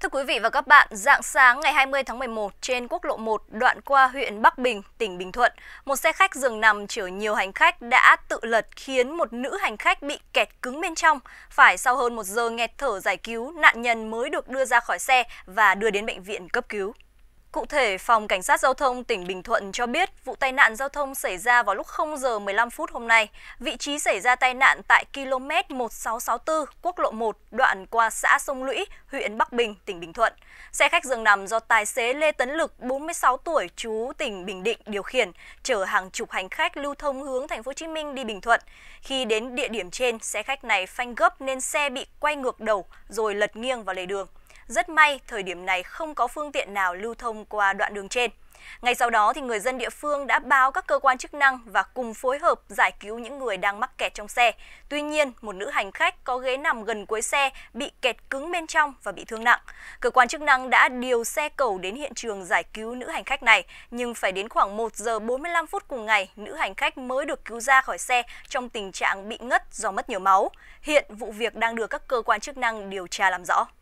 Thưa quý vị và các bạn, dạng sáng ngày 20 tháng 11 trên quốc lộ 1 đoạn qua huyện Bắc Bình, tỉnh Bình Thuận, một xe khách dừng nằm chở nhiều hành khách đã tự lật khiến một nữ hành khách bị kẹt cứng bên trong. Phải sau hơn một giờ nghẹt thở giải cứu, nạn nhân mới được đưa ra khỏi xe và đưa đến bệnh viện cấp cứu. Cụ thể, Phòng Cảnh sát Giao thông tỉnh Bình Thuận cho biết vụ tai nạn giao thông xảy ra vào lúc 0 giờ 15 phút hôm nay. Vị trí xảy ra tai nạn tại km 1664 quốc lộ 1 đoạn qua xã Sông Lũy, huyện Bắc Bình, tỉnh Bình Thuận. Xe khách dừng nằm do tài xế Lê Tấn Lực, 46 tuổi, chú tỉnh Bình Định điều khiển, chở hàng chục hành khách lưu thông hướng thành phố Hồ Chí Minh đi Bình Thuận. Khi đến địa điểm trên, xe khách này phanh gấp nên xe bị quay ngược đầu rồi lật nghiêng vào lề đường. Rất may, thời điểm này không có phương tiện nào lưu thông qua đoạn đường trên. Ngay sau đó, thì người dân địa phương đã báo các cơ quan chức năng và cùng phối hợp giải cứu những người đang mắc kẹt trong xe. Tuy nhiên, một nữ hành khách có ghế nằm gần cuối xe bị kẹt cứng bên trong và bị thương nặng. Cơ quan chức năng đã điều xe cầu đến hiện trường giải cứu nữ hành khách này, nhưng phải đến khoảng 1 giờ 45 phút cùng ngày, nữ hành khách mới được cứu ra khỏi xe trong tình trạng bị ngất do mất nhiều máu. Hiện vụ việc đang được các cơ quan chức năng điều tra làm rõ.